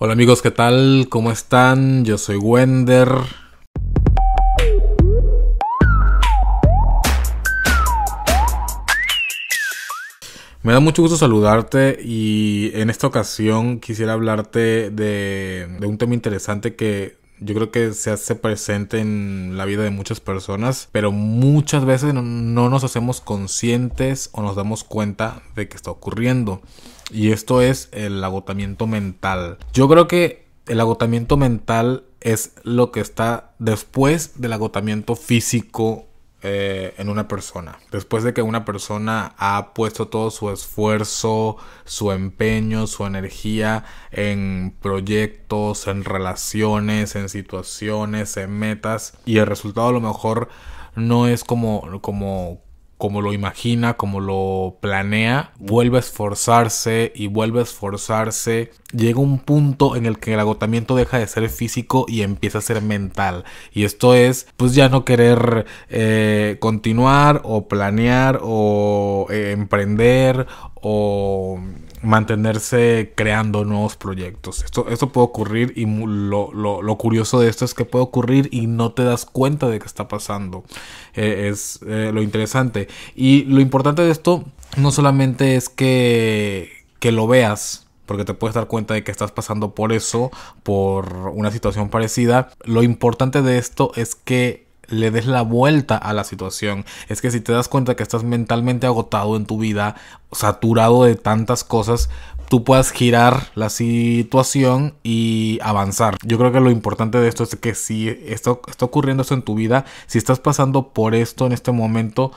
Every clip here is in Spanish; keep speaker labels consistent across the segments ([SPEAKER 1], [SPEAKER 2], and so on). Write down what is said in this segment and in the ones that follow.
[SPEAKER 1] Hola amigos, ¿qué tal? ¿Cómo están? Yo soy Wender. Me da mucho gusto saludarte y en esta ocasión quisiera hablarte de, un tema interesante que yo creo que se hace presente en la vida de muchas personas, pero muchas veces no nos hacemos conscientes o nos damos cuenta de que está ocurriendo. Y esto es el agotamiento mental. Yo creo que el agotamiento mental es lo que está después del agotamiento físico eh, en una persona. Después de que una persona ha puesto todo su esfuerzo, su empeño, su energía en proyectos, en relaciones, en situaciones, en metas, y el resultado a lo mejor no es como, como, como lo imagina, como lo planea, vuelve a esforzarse y vuelve a esforzarse. Llega un punto en el que el agotamiento deja de ser físico y empieza a ser mental. Y esto es, pues ya no querer eh, continuar o planear o eh, emprender o mantenerse creando nuevos proyectos. Esto, esto puede ocurrir y lo, curioso de esto es que puede ocurrir y no te das cuenta de que está pasando. Eh, es eh, lo interesante. Y lo importante de esto no solamente es que, que lo veas, porque te puedes dar cuenta de que estás pasando por eso, por una situación parecida. Lo importante de esto es que le des la vuelta a la situación. Es que si te das cuenta que estás mentalmente agotado en tu vida, saturado de tantas cosas, tú puedas girar la situación y avanzar. Yo creo que lo importante de esto es que si esto está ocurriendo esto en tu vida, si estás pasando por esto en este momento,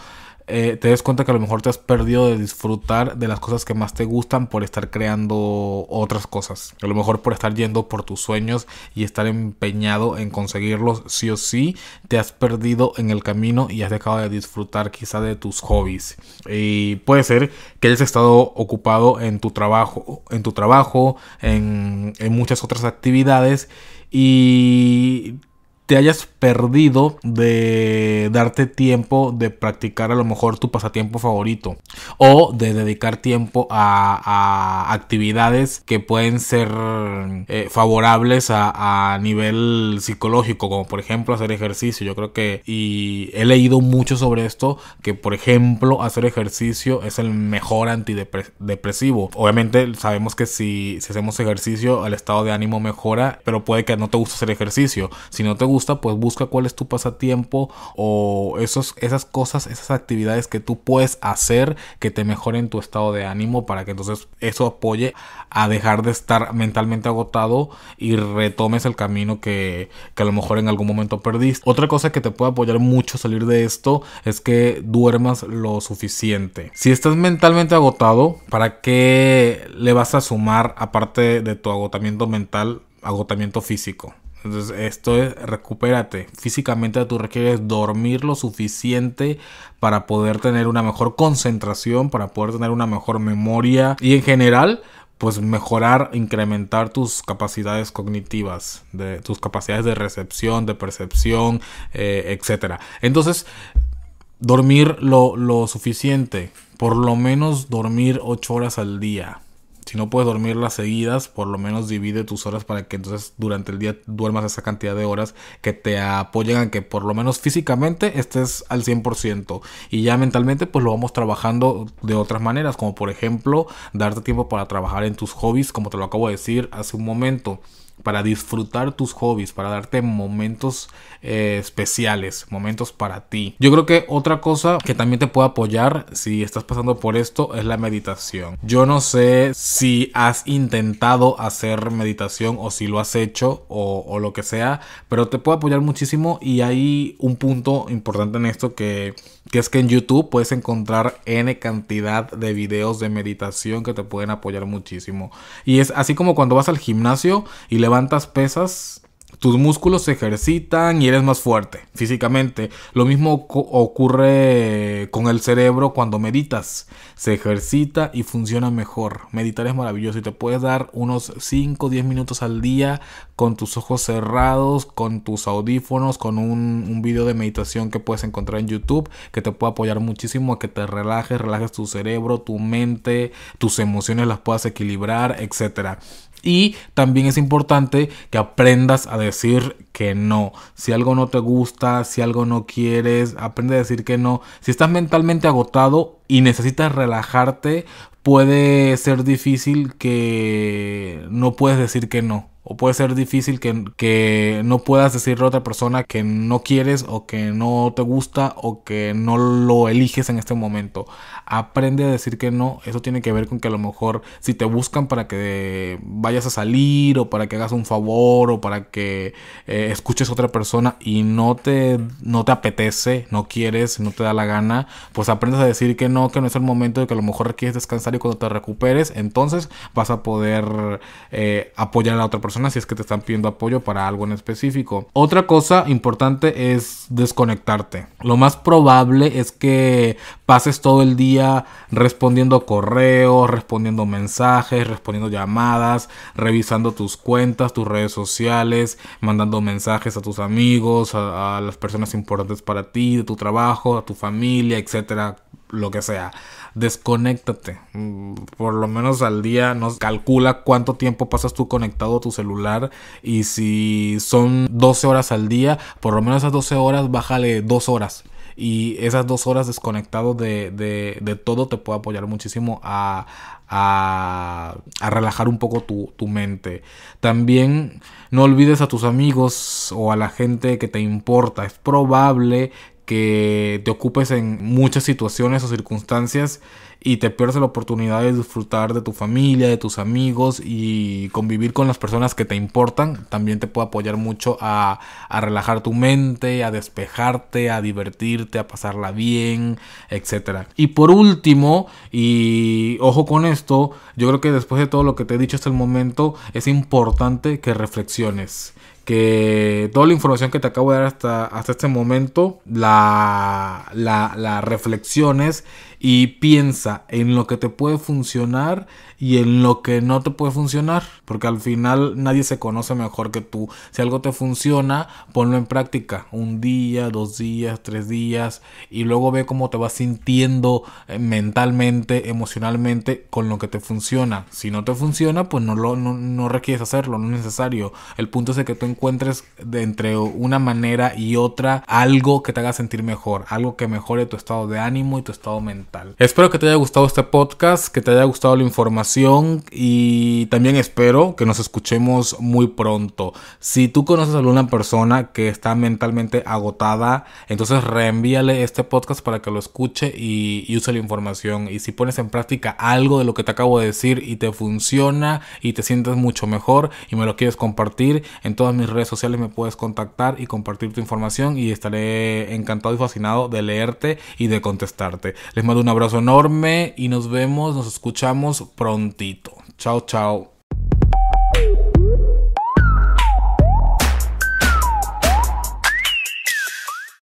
[SPEAKER 1] eh, te des cuenta que a lo mejor te has perdido de disfrutar de las cosas que más te gustan por estar creando otras cosas. A lo mejor por estar yendo por tus sueños y estar empeñado en conseguirlos sí o sí, te has perdido en el camino y has dejado de disfrutar quizá de tus hobbies. Y puede ser que hayas estado ocupado en tu trabajo, en tu trabajo, en muchas otras actividades y te hayas perdido de darte tiempo de practicar a lo mejor tu pasatiempo favorito o de dedicar tiempo a, actividades que pueden ser eh, favorables a, nivel psicológico como por ejemplo hacer ejercicio yo creo que y he leído mucho sobre esto que por ejemplo hacer ejercicio es el mejor antidepresivo obviamente sabemos que si, si hacemos ejercicio el estado de ánimo mejora pero puede que no te guste hacer ejercicio si no te gusta pues busca cuál es tu pasatiempo o esas cosas, esas actividades que tú puedes hacer que te mejoren tu estado de ánimo para que entonces eso apoye a dejar de estar mentalmente agotado y retomes el camino que, que a lo mejor en algún momento perdiste. Otra cosa que te puede apoyar mucho salir de esto es que duermas lo suficiente. Si estás mentalmente agotado, ¿para qué le vas a sumar aparte de tu agotamiento mental, agotamiento físico? Entonces, esto es recupérate. Físicamente tú requieres dormir lo suficiente para poder tener una mejor concentración, para poder tener una mejor memoria y en general pues mejorar, incrementar tus capacidades cognitivas, de, tus capacidades de recepción, de percepción, eh, etcétera. etc. Entonces, dormir lo, lo suficiente, por lo menos dormir 8 horas al día. Si no puedes dormir las seguidas, por lo menos divide tus horas para que entonces durante el día duermas esa cantidad de horas que te apoyen a que por lo menos físicamente estés al 100%. Y ya mentalmente pues lo vamos trabajando de otras maneras, como por ejemplo darte tiempo para trabajar en tus hobbies, como te lo acabo de decir hace un momento para disfrutar tus hobbies, para darte momentos eh, especiales, momentos para ti. Yo creo que otra cosa que también te puede apoyar si estás pasando por esto es la meditación. Yo no sé si has intentado hacer meditación o si lo has hecho o, lo que sea, pero te puede apoyar muchísimo y hay un punto importante en esto que, que es que en YouTube puedes encontrar n cantidad de videos de meditación que te pueden apoyar muchísimo. Y es así como cuando vas al gimnasio y le levantas pesas, tus músculos se ejercitan y eres más fuerte físicamente. Lo mismo ocurre con el cerebro cuando meditas. Se ejercita y funciona mejor. Meditar es maravilloso y te puedes dar unos 5 o 10 minutos al día con tus ojos cerrados, con tus audífonos, con un, un video de meditación que puedes encontrar en YouTube que te puede apoyar muchísimo a que te relajes, relajes tu cerebro, tu mente, tus emociones las puedas equilibrar, etcétera. Y también es importante que aprendas a decir que no. Si algo no te gusta, si algo no quieres, aprende a decir que no. Si estás mentalmente agotado y necesitas relajarte, puede ser difícil que no puedes decir que no puede ser difícil que, no puedas decirle a otra persona que no quieres o que no te gusta o que no lo eliges en este momento. Aprende a decir que no. Eso tiene que ver con que a lo mejor si te buscan para que vayas a salir o para que hagas un favor o para que eh, escuches a otra persona y no te, te apetece, no quieres, no te da la gana, pues aprendes a decir que no, que no es el momento de que a lo mejor quieres descansar y cuando te recuperes, entonces vas a poder eh, apoyar a la otra persona si es que te están pidiendo apoyo para algo en específico. Otra cosa importante es desconectarte. Lo más probable es que pases todo el día respondiendo correos, respondiendo mensajes, respondiendo llamadas, revisando tus cuentas, tus redes sociales, mandando mensajes a tus amigos, a, a las personas importantes para ti, de tu trabajo, a tu familia, etcétera lo que sea. Desconéctate. Por lo menos al día nos calcula cuánto tiempo pasas tú conectado a tu celular. Y si son 12 horas al día, por lo menos esas 12 horas, bájale 2 horas. Y esas dos horas desconectado de, de, todo te puede apoyar muchísimo a, a, a relajar un poco tu, tu mente. También no olvides a tus amigos o a la gente que te importa. Es probable que te ocupes en muchas situaciones o circunstancias y te pierdes la oportunidad de disfrutar de tu familia, de tus amigos y convivir con las personas que te importan, también te puede apoyar mucho a, a relajar tu mente, a despejarte, a divertirte, a pasarla bien, etc. Y por último, y ojo con esto, yo creo que después de todo lo que te he dicho hasta el momento, es importante que reflexiones que toda la información que te acabo de dar hasta, hasta este momento, la, la, reflexiones y piensa en lo que te puede funcionar y en lo que no te puede funcionar, porque al final nadie se conoce mejor que tú. Si algo te funciona, ponlo en práctica un día, dos días, tres días y luego ve cómo te vas sintiendo eh, mentalmente, emocionalmente con lo que te funciona. Si no te funciona, pues no lo no, requieres hacerlo, no es necesario. El punto es que tú encuentres de entre una manera y otra algo que te haga sentir mejor, algo que mejore tu estado de ánimo y tu estado mental Espero que te haya gustado este podcast, que te haya gustado la información y también espero que nos escuchemos muy pronto. Si tú conoces a alguna persona que está mentalmente agotada, entonces reenvíale este podcast para que lo escuche y, use la información. Y si pones en práctica algo de lo que te acabo de decir y te funciona y te sientes mucho mejor y me lo quieres compartir, en todas mis redes sociales me puedes contactar y compartir tu información y estaré encantado y fascinado de leerte y de contestarte. Les mando un abrazo enorme y nos vemos, nos escuchamos prontito. Chao, chao.